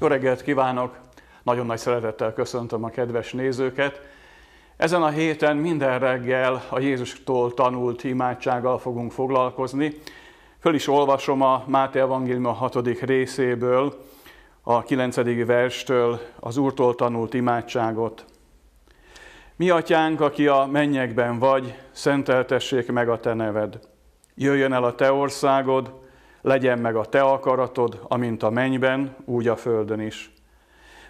Jó reggelt kívánok! Nagyon nagy szeretettel köszöntöm a kedves nézőket. Ezen a héten minden reggel a Jézustól tanult imádsággal fogunk foglalkozni. Föl is olvasom a Máté Evangélium a hatodik részéből, a kilencedik verstől az Úrtól tanult imádságot. Mi atyánk, aki a mennyekben vagy, szenteltessék meg a te neved. Jöjjön el a te országod, legyen meg a te akaratod, amint a mennyben, úgy a földön is.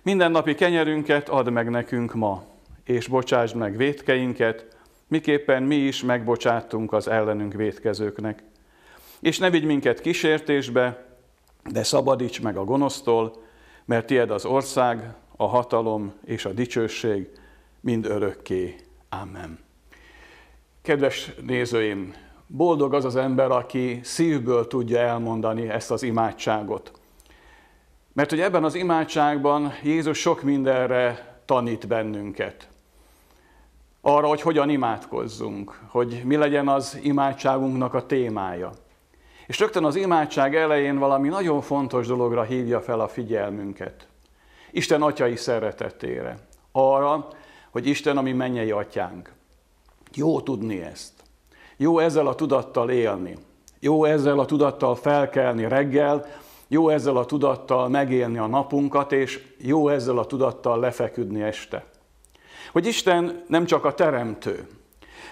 Minden napi kenyerünket add meg nekünk ma, és bocsásd meg vétkeinket. miképpen mi is megbocsátunk az ellenünk vétkezőknek? És ne vigy minket kísértésbe, de szabadíts meg a gonosztól, mert tied az ország, a hatalom és a dicsőség mind örökké. Amen. Kedves nézőim, Boldog az az ember, aki szívből tudja elmondani ezt az imádságot. Mert hogy ebben az imádságban Jézus sok mindenre tanít bennünket. Arra, hogy hogyan imádkozzunk, hogy mi legyen az imádságunknak a témája. És rögtön az imádság elején valami nagyon fontos dologra hívja fel a figyelmünket. Isten atyai szeretetére. Arra, hogy Isten, ami mennyei atyánk. Jó tudni ezt. Jó ezzel a tudattal élni. Jó ezzel a tudattal felkelni reggel, jó ezzel a tudattal megélni a napunkat, és jó ezzel a tudattal lefeküdni este. Hogy Isten nem csak a teremtő,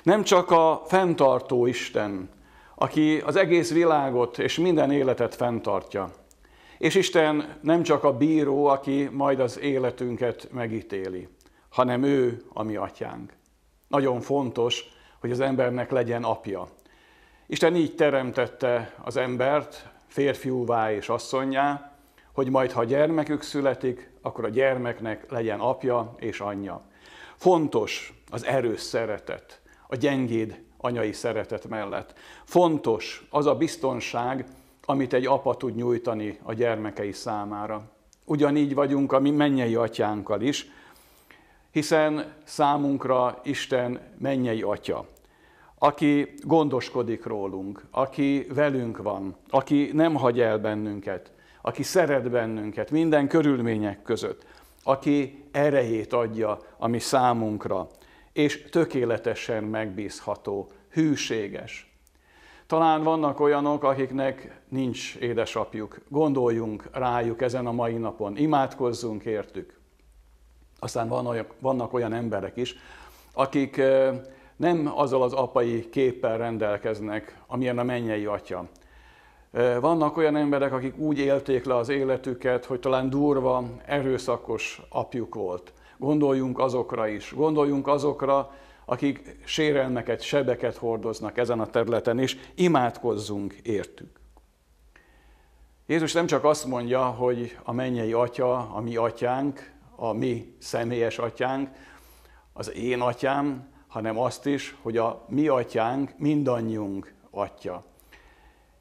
nem csak a fenntartó Isten, aki az egész világot és minden életet fenntartja. És Isten nem csak a bíró, aki majd az életünket megítéli, hanem ő a mi atyánk. Nagyon fontos, hogy az embernek legyen apja. Isten így teremtette az embert férfiúvá és asszonyá, hogy majd, ha gyermekük születik, akkor a gyermeknek legyen apja és anyja. Fontos az erős szeretet, a gyengéd anyai szeretet mellett. Fontos az a biztonság, amit egy apa tud nyújtani a gyermekei számára. Ugyanígy vagyunk a mi mennyei atyánkkal is, hiszen számunkra Isten mennyei atya aki gondoskodik rólunk, aki velünk van, aki nem hagy el bennünket, aki szeret bennünket minden körülmények között, aki erejét adja a mi számunkra, és tökéletesen megbízható, hűséges. Talán vannak olyanok, akiknek nincs édesapjuk. Gondoljunk rájuk ezen a mai napon, imádkozzunk értük. Aztán van olyan, vannak olyan emberek is, akik eh, nem azzal az apai képpel rendelkeznek, amilyen a mennyei atya. Vannak olyan emberek, akik úgy élték le az életüket, hogy talán durva, erőszakos apjuk volt. Gondoljunk azokra is, gondoljunk azokra, akik sérelmeket, sebeket hordoznak ezen a területen, és imádkozzunk értük. Jézus nem csak azt mondja, hogy a mennyei atya, a mi atyánk, a mi személyes atyánk, az én atyám, hanem azt is, hogy a mi atyánk mindannyiunk atya.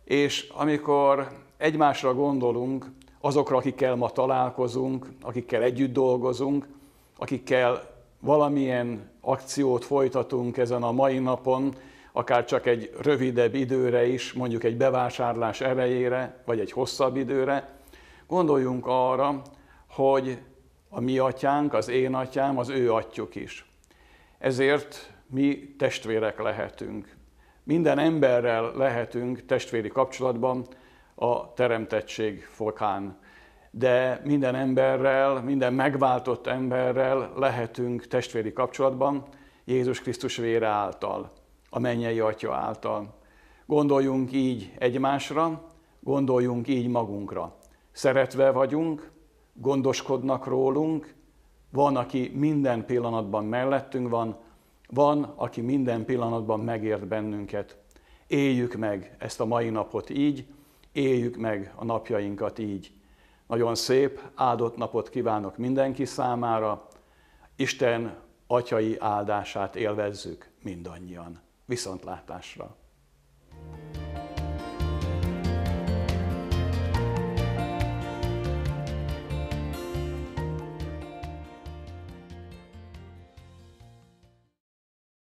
És amikor egymásra gondolunk, azokra, akikkel ma találkozunk, akikkel együtt dolgozunk, akikkel valamilyen akciót folytatunk ezen a mai napon, akár csak egy rövidebb időre is, mondjuk egy bevásárlás erejére, vagy egy hosszabb időre, gondoljunk arra, hogy a mi atyánk, az én atyám, az ő atyuk is. Ezért mi testvérek lehetünk. Minden emberrel lehetünk testvéri kapcsolatban a teremtettség fokán. De minden emberrel, minden megváltott emberrel lehetünk testvéri kapcsolatban Jézus Krisztus vére által, a mennyei Atya által. Gondoljunk így egymásra, gondoljunk így magunkra. Szeretve vagyunk, gondoskodnak rólunk, van, aki minden pillanatban mellettünk van, van, aki minden pillanatban megért bennünket. Éljük meg ezt a mai napot így, éljük meg a napjainkat így. Nagyon szép, áldott napot kívánok mindenki számára. Isten atyai áldását élvezzük mindannyian. Viszontlátásra!